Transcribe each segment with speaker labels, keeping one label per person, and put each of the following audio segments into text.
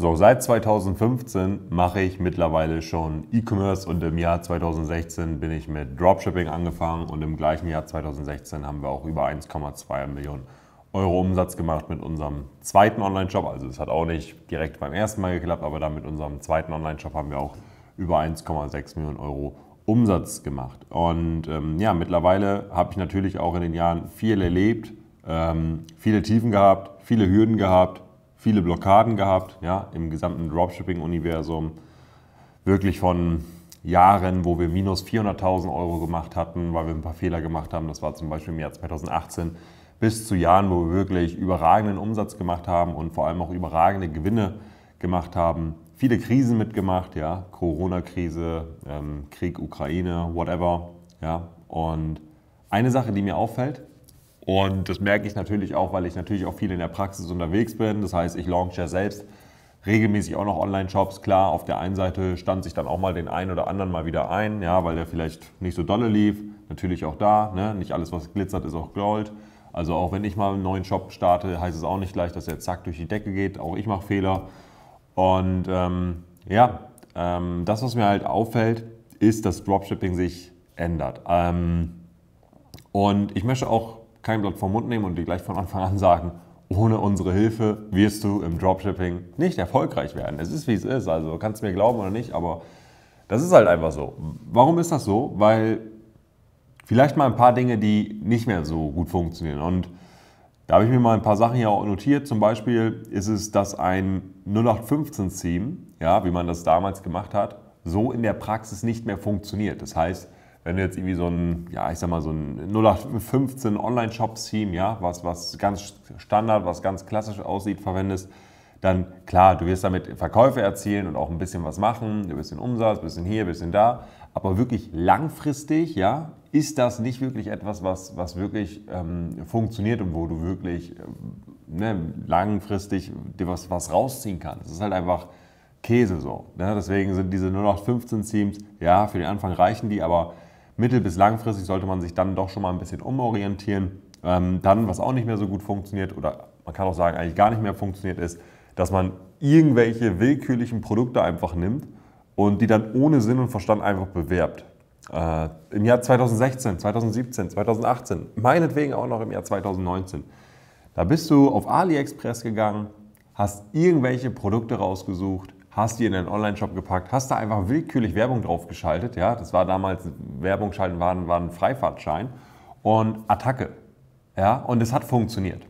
Speaker 1: So, seit 2015 mache ich mittlerweile schon E-Commerce und im Jahr 2016 bin ich mit Dropshipping angefangen und im gleichen Jahr 2016 haben wir auch über 1,2 Millionen Euro Umsatz gemacht mit unserem zweiten Online-Shop. Also es hat auch nicht direkt beim ersten Mal geklappt, aber dann mit unserem zweiten Online-Shop haben wir auch über 1,6 Millionen Euro Umsatz gemacht. Und ähm, ja, mittlerweile habe ich natürlich auch in den Jahren viel erlebt, ähm, viele Tiefen gehabt, viele Hürden gehabt, viele Blockaden gehabt, ja, im gesamten Dropshipping-Universum. Wirklich von Jahren, wo wir minus 400.000 Euro gemacht hatten, weil wir ein paar Fehler gemacht haben, das war zum Beispiel im Jahr 2018, bis zu Jahren, wo wir wirklich überragenden Umsatz gemacht haben und vor allem auch überragende Gewinne gemacht haben. Viele Krisen mitgemacht, ja, Corona-Krise, ähm, Krieg, Ukraine, whatever, ja. Und eine Sache, die mir auffällt, und das merke ich natürlich auch, weil ich natürlich auch viel in der Praxis unterwegs bin. Das heißt, ich launche ja selbst regelmäßig auch noch Online-Shops. Klar, auf der einen Seite stand sich dann auch mal den einen oder anderen mal wieder ein, ja, weil der vielleicht nicht so dolle lief. Natürlich auch da, ne? nicht alles, was glitzert, ist auch Gold. Also auch wenn ich mal einen neuen Shop starte, heißt es auch nicht gleich, dass er zack durch die Decke geht. Auch ich mache Fehler. Und ähm, ja, ähm, das, was mir halt auffällt, ist, dass Dropshipping sich ändert. Ähm, und ich möchte auch kein Blatt vom Mund nehmen und dir gleich von Anfang an sagen, ohne unsere Hilfe wirst du im Dropshipping nicht erfolgreich werden. Es ist, wie es ist. Also kannst du mir glauben oder nicht, aber das ist halt einfach so. Warum ist das so? Weil vielleicht mal ein paar Dinge, die nicht mehr so gut funktionieren. Und da habe ich mir mal ein paar Sachen hier auch notiert. Zum Beispiel ist es, dass ein 0815-Team, ja, wie man das damals gemacht hat, so in der Praxis nicht mehr funktioniert. Das heißt, wenn du jetzt irgendwie so ein, ja, ich sag mal, so ein 0815 Online-Shop-Theme, ja, was, was ganz Standard, was ganz klassisch aussieht, verwendest, dann klar, du wirst damit Verkäufe erzielen und auch ein bisschen was machen, ein bisschen Umsatz, ein bisschen hier, ein bisschen da. Aber wirklich langfristig, ja, ist das nicht wirklich etwas, was, was wirklich ähm, funktioniert und wo du wirklich ähm, ne, langfristig dir was, was rausziehen kannst. Das ist halt einfach Käse so. Ne? Deswegen sind diese 0815 Teams, ja, für den Anfang reichen die, aber mittel- bis langfristig sollte man sich dann doch schon mal ein bisschen umorientieren. Ähm, dann, was auch nicht mehr so gut funktioniert oder man kann auch sagen, eigentlich gar nicht mehr funktioniert, ist, dass man irgendwelche willkürlichen Produkte einfach nimmt und die dann ohne Sinn und Verstand einfach bewerbt. Äh, Im Jahr 2016, 2017, 2018, meinetwegen auch noch im Jahr 2019. Da bist du auf AliExpress gegangen, hast irgendwelche Produkte rausgesucht, hast die in den Online-Shop gepackt, hast da einfach willkürlich Werbung draufgeschaltet. Ja, das war damals, Werbung schalten war, war ein Freifahrtschein. Und Attacke. Ja, und es hat funktioniert.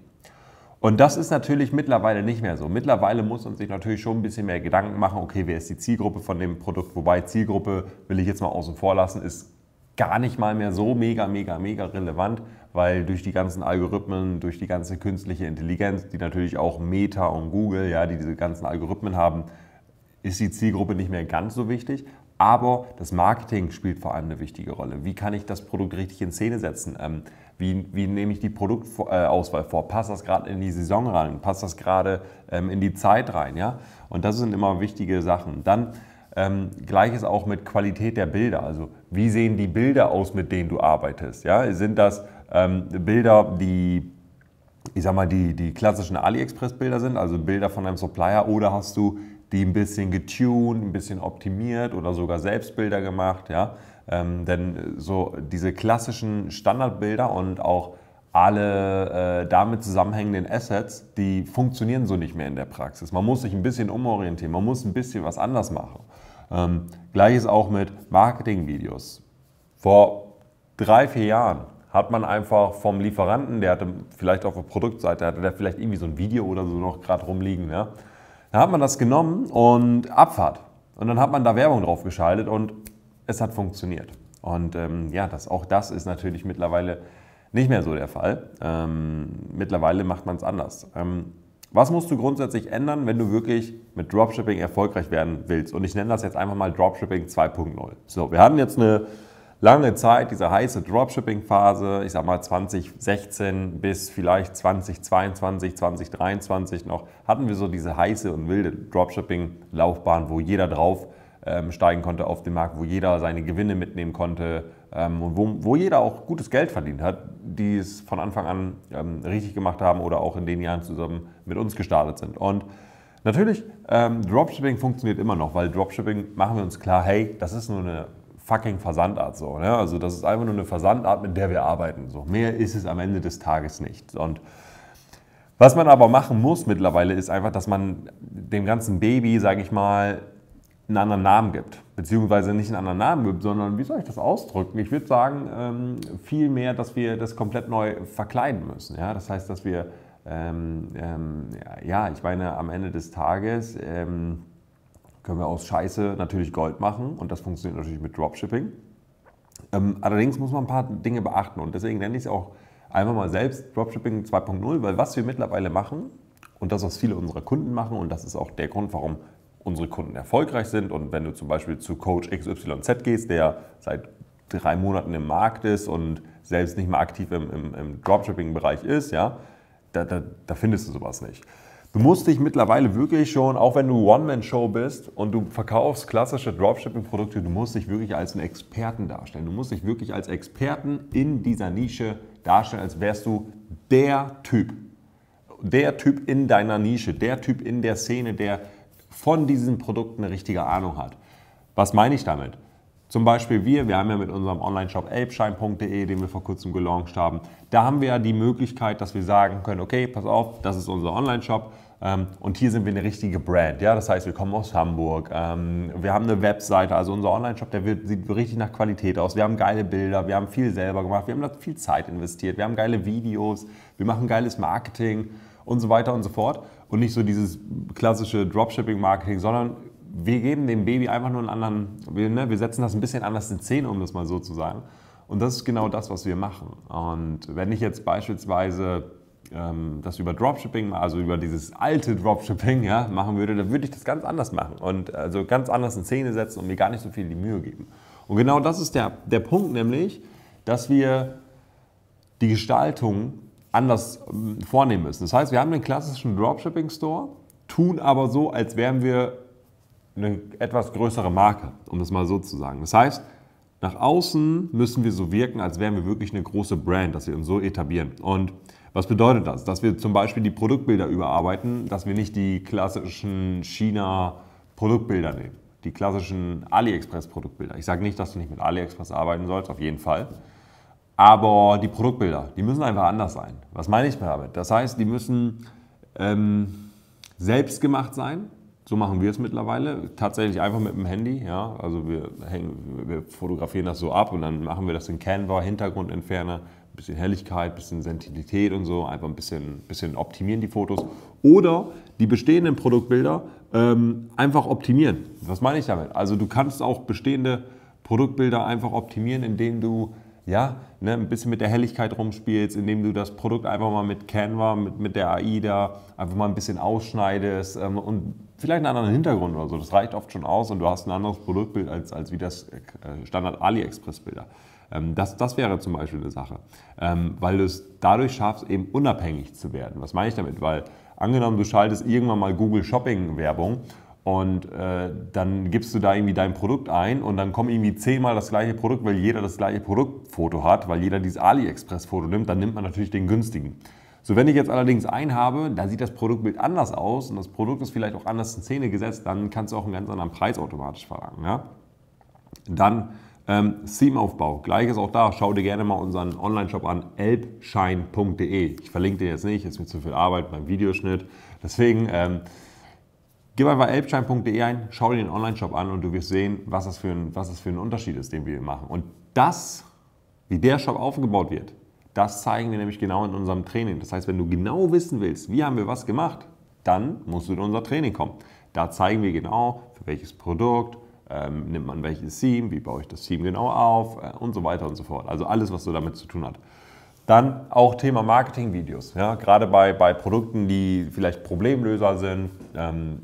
Speaker 1: Und das ist natürlich mittlerweile nicht mehr so. Mittlerweile muss man sich natürlich schon ein bisschen mehr Gedanken machen, okay, wer ist die Zielgruppe von dem Produkt? Wobei Zielgruppe, will ich jetzt mal außen vor lassen, ist gar nicht mal mehr so mega, mega, mega relevant, weil durch die ganzen Algorithmen, durch die ganze künstliche Intelligenz, die natürlich auch Meta und Google, ja, die diese ganzen Algorithmen haben, ist die Zielgruppe nicht mehr ganz so wichtig. Aber das Marketing spielt vor allem eine wichtige Rolle. Wie kann ich das Produkt richtig in Szene setzen? Ähm, wie, wie, nehme ich die Produktauswahl vor? Passt das gerade in die Saison rein? Passt das gerade ähm, in die Zeit rein? Ja? Und das sind immer wichtige Sachen. Dann ähm, gleiches auch mit Qualität der Bilder. Also wie sehen die Bilder aus, mit denen du arbeitest? Ja? Sind das ähm, Bilder, die ich sag mal, die, die klassischen AliExpress-Bilder sind, also Bilder von einem Supplier, oder hast du die ein bisschen getuned, ein bisschen optimiert oder sogar Selbstbilder gemacht. Ja? Ähm, denn so diese klassischen Standardbilder und auch alle äh, damit zusammenhängenden Assets, die funktionieren so nicht mehr in der Praxis. Man muss sich ein bisschen umorientieren, man muss ein bisschen was anders machen. Ähm, Gleiches auch mit Marketingvideos. Vor drei, vier Jahren hat man einfach vom Lieferanten, der hatte vielleicht auf der Produktseite, hatte der vielleicht irgendwie so ein Video oder so noch gerade rumliegen, ja? Da hat man das genommen und Abfahrt. Und dann hat man da Werbung drauf geschaltet und es hat funktioniert. Und ähm, ja, das, auch das ist natürlich mittlerweile nicht mehr so der Fall. Ähm, mittlerweile macht man es anders. Ähm, was musst du grundsätzlich ändern, wenn du wirklich mit Dropshipping erfolgreich werden willst? Und ich nenne das jetzt einfach mal Dropshipping 2.0. So, wir hatten jetzt eine lange Zeit, diese heiße Dropshipping-Phase, ich sag mal 2016 bis vielleicht 2022, 2023 noch, hatten wir so diese heiße und wilde Dropshipping-Laufbahn, wo jeder drauf ähm, steigen konnte auf den Markt, wo jeder seine Gewinne mitnehmen konnte ähm, und wo, wo jeder auch gutes Geld verdient hat, die es von Anfang an ähm, richtig gemacht haben oder auch in den Jahren zusammen mit uns gestartet sind. Und Natürlich, ähm, Dropshipping funktioniert immer noch, weil Dropshipping machen wir uns klar, hey, das ist nur eine fucking Versandart so. Ne? Also das ist einfach nur eine Versandart, mit der wir arbeiten. So. Mehr ist es am Ende des Tages nicht. Und was man aber machen muss mittlerweile ist einfach, dass man dem ganzen Baby, sage ich mal, einen anderen Namen gibt. Beziehungsweise nicht einen anderen Namen gibt, sondern wie soll ich das ausdrücken? Ich würde sagen, ähm, vielmehr, dass wir das komplett neu verkleiden müssen. Ja? Das heißt, dass wir, ähm, ähm, ja, ich meine, am Ende des Tages... Ähm, können wir aus Scheiße natürlich Gold machen und das funktioniert natürlich mit Dropshipping. Ähm, allerdings muss man ein paar Dinge beachten und deswegen nenne ich es auch einfach mal selbst Dropshipping 2.0, weil was wir mittlerweile machen und das, was viele unserer Kunden machen und das ist auch der Grund, warum unsere Kunden erfolgreich sind und wenn du zum Beispiel zu Coach XYZ gehst, der seit drei Monaten im Markt ist und selbst nicht mehr aktiv im, im, im Dropshipping-Bereich ist, ja, da, da, da findest du sowas nicht. Du musst dich mittlerweile wirklich schon, auch wenn du One-Man-Show bist und du verkaufst klassische Dropshipping-Produkte, du musst dich wirklich als einen Experten darstellen. Du musst dich wirklich als Experten in dieser Nische darstellen, als wärst du der Typ. Der Typ in deiner Nische, der Typ in der Szene, der von diesen Produkten eine richtige Ahnung hat. Was meine ich damit? Zum Beispiel wir, wir haben ja mit unserem Online-Shop elbschein.de, den wir vor kurzem gelauncht haben, da haben wir ja die Möglichkeit, dass wir sagen können, okay, pass auf, das ist unser Online-Shop ähm, und hier sind wir eine richtige Brand. Ja? Das heißt, wir kommen aus Hamburg, ähm, wir haben eine Webseite, also unser Online-Shop, der wird, sieht richtig nach Qualität aus. Wir haben geile Bilder, wir haben viel selber gemacht, wir haben da viel Zeit investiert, wir haben geile Videos, wir machen geiles Marketing und so weiter und so fort. Und nicht so dieses klassische Dropshipping-Marketing, sondern wir geben dem Baby einfach nur einen anderen, wir, ne, wir setzen das ein bisschen anders in Szene, um das mal so zu sagen. Und das ist genau das, was wir machen. Und wenn ich jetzt beispielsweise ähm, das über Dropshipping, also über dieses alte Dropshipping ja, machen würde, dann würde ich das ganz anders machen und also ganz anders in Szene setzen und mir gar nicht so viel die Mühe geben. Und genau das ist der, der Punkt, nämlich, dass wir die Gestaltung anders ähm, vornehmen müssen. Das heißt, wir haben den klassischen Dropshipping-Store, tun aber so, als wären wir eine etwas größere Marke, um das mal so zu sagen. Das heißt, nach außen müssen wir so wirken, als wären wir wirklich eine große Brand, dass wir uns so etablieren. Und was bedeutet das? Dass wir zum Beispiel die Produktbilder überarbeiten, dass wir nicht die klassischen China-Produktbilder nehmen, die klassischen AliExpress-Produktbilder. Ich sage nicht, dass du nicht mit AliExpress arbeiten sollst, auf jeden Fall. Aber die Produktbilder, die müssen einfach anders sein. Was meine ich damit? Das heißt, die müssen ähm, selbstgemacht sein, so machen wir es mittlerweile. Tatsächlich einfach mit dem Handy. Ja? Also wir, hängen, wir fotografieren das so ab und dann machen wir das in Canva, Hintergrundentferner, ein bisschen Helligkeit, ein bisschen Sensibilität und so. Einfach ein bisschen, bisschen optimieren die Fotos. Oder die bestehenden Produktbilder ähm, einfach optimieren. Was meine ich damit? Also du kannst auch bestehende Produktbilder einfach optimieren, indem du ja, ne, ein bisschen mit der Helligkeit rumspielst, indem du das Produkt einfach mal mit Canva, mit, mit der AI da einfach mal ein bisschen ausschneidest ähm, und vielleicht einen anderen Hintergrund oder so. Das reicht oft schon aus und du hast ein anderes Produktbild als, als wie das äh, Standard AliExpress-Bilder. Ähm, das, das wäre zum Beispiel eine Sache, ähm, weil du es dadurch schaffst, eben unabhängig zu werden. Was meine ich damit? Weil angenommen, du schaltest irgendwann mal Google Shopping-Werbung und äh, dann gibst du da irgendwie dein Produkt ein und dann kommen irgendwie zehnmal das gleiche Produkt, weil jeder das gleiche Produktfoto hat, weil jeder dieses AliExpress-Foto nimmt, dann nimmt man natürlich den günstigen. So, wenn ich jetzt allerdings einen habe, da sieht das Produktbild anders aus und das Produkt ist vielleicht auch anders in Szene gesetzt, dann kannst du auch einen ganz anderen Preis automatisch verlangen. Ja? Dann ähm, Theme-Aufbau. Gleiches auch da. Schau dir gerne mal unseren Online-Shop an, elbschein.de. Ich verlinke dir jetzt nicht, ist mir zu viel Arbeit beim Videoschnitt. Deswegen. Ähm, Geh einfach bei elbschein.de ein, schau dir den Online-Shop an und du wirst sehen, was das, für ein, was das für ein Unterschied ist, den wir hier machen. Und das, wie der Shop aufgebaut wird, das zeigen wir nämlich genau in unserem Training. Das heißt, wenn du genau wissen willst, wie haben wir was gemacht, dann musst du in unser Training kommen. Da zeigen wir genau, für welches Produkt, ähm, nimmt man welches Team, wie baue ich das Team genau auf äh, und so weiter und so fort. Also alles, was so damit zu tun hat. Dann auch Thema Marketing-Videos. Ja? Gerade bei, bei Produkten, die vielleicht Problemlöser sind, ähm,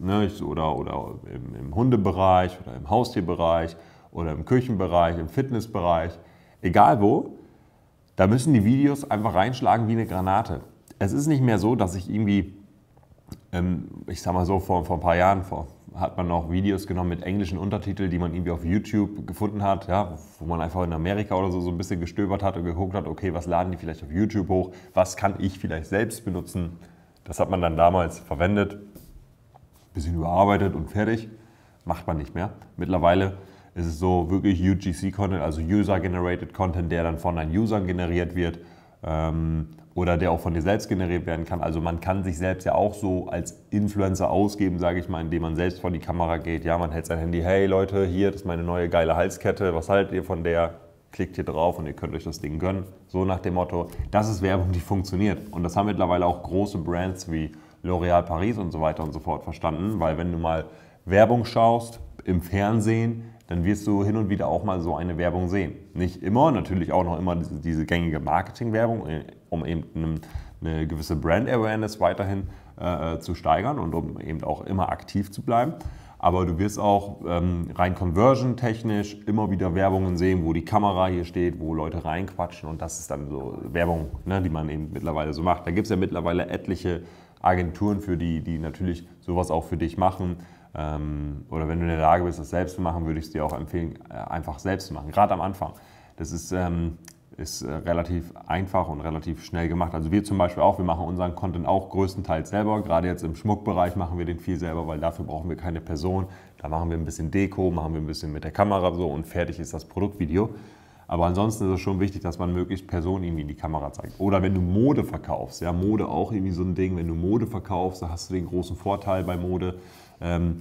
Speaker 1: Ne? Oder, oder im, im Hundebereich oder im Haustierbereich oder im Küchenbereich, im Fitnessbereich, egal wo, da müssen die Videos einfach reinschlagen wie eine Granate. Es ist nicht mehr so, dass ich irgendwie, ähm, ich sag mal so, vor, vor ein paar Jahren vor, hat man noch Videos genommen mit englischen Untertiteln, die man irgendwie auf YouTube gefunden hat, ja, wo man einfach in Amerika oder so so ein bisschen gestöbert hat und geguckt hat, okay, was laden die vielleicht auf YouTube hoch, was kann ich vielleicht selbst benutzen. Das hat man dann damals verwendet bisschen überarbeitet und fertig. Macht man nicht mehr. Mittlerweile ist es so wirklich UGC-Content, also User-Generated Content, der dann von deinen Usern generiert wird ähm, oder der auch von dir selbst generiert werden kann. Also man kann sich selbst ja auch so als Influencer ausgeben, sage ich mal, indem man selbst vor die Kamera geht. Ja, man hält sein Handy, hey Leute, hier, das ist meine neue geile Halskette, was haltet ihr von der? Klickt hier drauf und ihr könnt euch das Ding gönnen. So nach dem Motto, das ist Werbung, die funktioniert. Und das haben mittlerweile auch große Brands wie L'Oréal Paris und so weiter und so fort verstanden, weil wenn du mal Werbung schaust im Fernsehen, dann wirst du hin und wieder auch mal so eine Werbung sehen. Nicht immer, natürlich auch noch immer diese, diese gängige Marketingwerbung, äh, um eben eine, eine gewisse Brand Awareness weiterhin äh, zu steigern und um eben auch immer aktiv zu bleiben. Aber du wirst auch ähm, rein conversion-technisch immer wieder Werbungen sehen, wo die Kamera hier steht, wo Leute reinquatschen und das ist dann so Werbung, ne, die man eben mittlerweile so macht. Da gibt es ja mittlerweile etliche Agenturen für, die, die natürlich sowas auch für dich machen. Ähm, oder wenn du in der Lage bist, das selbst zu machen, würde ich es dir auch empfehlen, äh, einfach selbst zu machen, gerade am Anfang. Das ist, ähm, ist äh, relativ einfach und relativ schnell gemacht. Also wir zum Beispiel auch, wir machen unseren Content auch größtenteils selber. Gerade jetzt im Schmuckbereich machen wir den viel selber, weil dafür brauchen wir keine Person. Da machen wir ein bisschen Deko, machen wir ein bisschen mit der Kamera so und fertig ist das Produktvideo. Aber ansonsten ist es schon wichtig, dass man möglichst Personen irgendwie in die Kamera zeigt. Oder wenn du Mode verkaufst, ja, Mode auch irgendwie so ein Ding. Wenn du Mode verkaufst, dann hast du den großen Vorteil bei Mode. Ähm,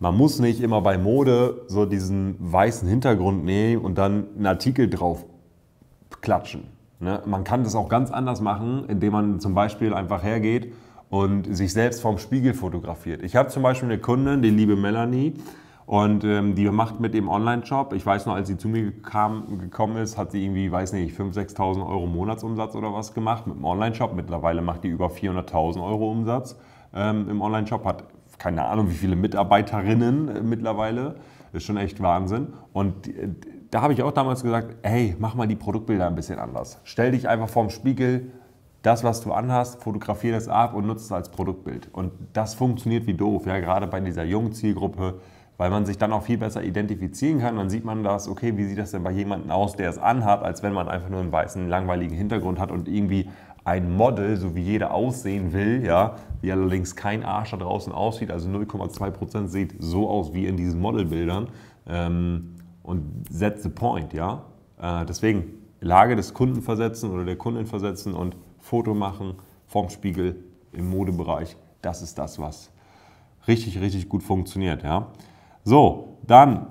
Speaker 1: man muss nicht immer bei Mode so diesen weißen Hintergrund nehmen und dann einen Artikel drauf klatschen. Ne? Man kann das auch ganz anders machen, indem man zum Beispiel einfach hergeht und sich selbst vorm Spiegel fotografiert. Ich habe zum Beispiel eine Kundin, die liebe Melanie, und ähm, die macht mit dem Online-Shop, ich weiß noch, als sie zu mir kam, gekommen ist, hat sie irgendwie, weiß nicht, 5.000, 6.000 Euro Monatsumsatz oder was gemacht mit dem Online-Shop. Mittlerweile macht die über 400.000 Euro Umsatz ähm, im Online-Shop, hat keine Ahnung, wie viele Mitarbeiterinnen äh, mittlerweile. Ist schon echt Wahnsinn. Und äh, da habe ich auch damals gesagt, hey, mach mal die Produktbilder ein bisschen anders. Stell dich einfach vorm Spiegel, das, was du anhast, fotografier das ab und nutze es als Produktbild. Und das funktioniert wie doof, ja, gerade bei dieser jungen Zielgruppe weil man sich dann auch viel besser identifizieren kann. Dann sieht man das, okay, wie sieht das denn bei jemandem aus, der es anhat, als wenn man einfach nur einen weißen, langweiligen Hintergrund hat und irgendwie ein Model, so wie jeder aussehen will, ja, die allerdings kein Arsch da draußen aussieht, also 0,2% sieht so aus wie in diesen Modelbildern. Ähm, und set the point, ja. Äh, deswegen Lage des Kunden versetzen oder der Kundin versetzen und Foto machen vom Spiegel im Modebereich, das ist das, was richtig, richtig gut funktioniert, ja. So, dann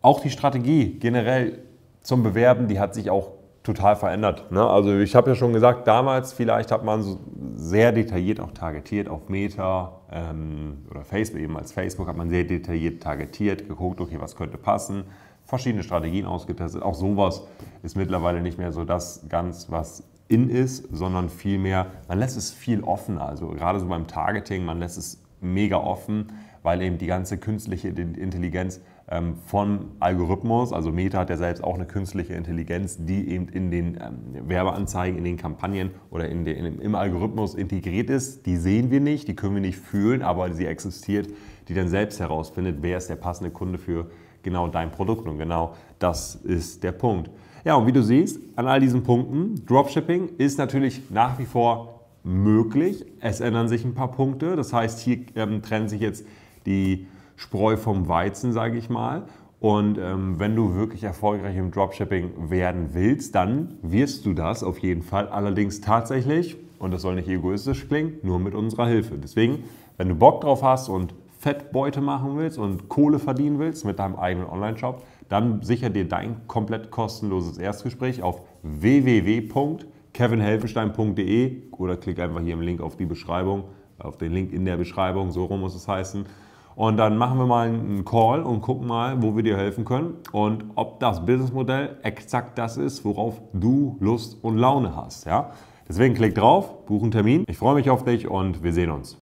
Speaker 1: auch die Strategie generell zum Bewerben, die hat sich auch total verändert. Ne? Also ich habe ja schon gesagt, damals vielleicht hat man so sehr detailliert auch targetiert auf Meta ähm, oder Facebook, eben als Facebook hat man sehr detailliert targetiert, geguckt, okay, was könnte passen, verschiedene Strategien ausgetestet. Auch sowas ist mittlerweile nicht mehr so das ganz, was in ist, sondern vielmehr, man lässt es viel offener. Also gerade so beim Targeting, man lässt es mega offen weil eben die ganze künstliche Intelligenz ähm, von Algorithmus, also Meta hat ja selbst auch eine künstliche Intelligenz, die eben in den ähm, Werbeanzeigen, in den Kampagnen oder in den, im Algorithmus integriert ist. Die sehen wir nicht, die können wir nicht fühlen, aber sie existiert, die dann selbst herausfindet, wer ist der passende Kunde für genau dein Produkt. Und genau das ist der Punkt. Ja, und wie du siehst, an all diesen Punkten, Dropshipping ist natürlich nach wie vor möglich. Es ändern sich ein paar Punkte. Das heißt, hier ähm, trennen sich jetzt die Spreu vom Weizen, sage ich mal. Und ähm, wenn du wirklich erfolgreich im Dropshipping werden willst, dann wirst du das auf jeden Fall. Allerdings tatsächlich, und das soll nicht egoistisch klingen, nur mit unserer Hilfe. Deswegen, wenn du Bock drauf hast und Fettbeute machen willst und Kohle verdienen willst mit deinem eigenen Online-Shop, dann sicher dir dein komplett kostenloses Erstgespräch auf www.kevinhelfenstein.de oder klick einfach hier im Link auf die Beschreibung, auf den Link in der Beschreibung, so rum muss es heißen. Und dann machen wir mal einen Call und gucken mal, wo wir dir helfen können und ob das Businessmodell exakt das ist, worauf du Lust und Laune hast. Ja? Deswegen klick drauf, buch einen Termin. Ich freue mich auf dich und wir sehen uns.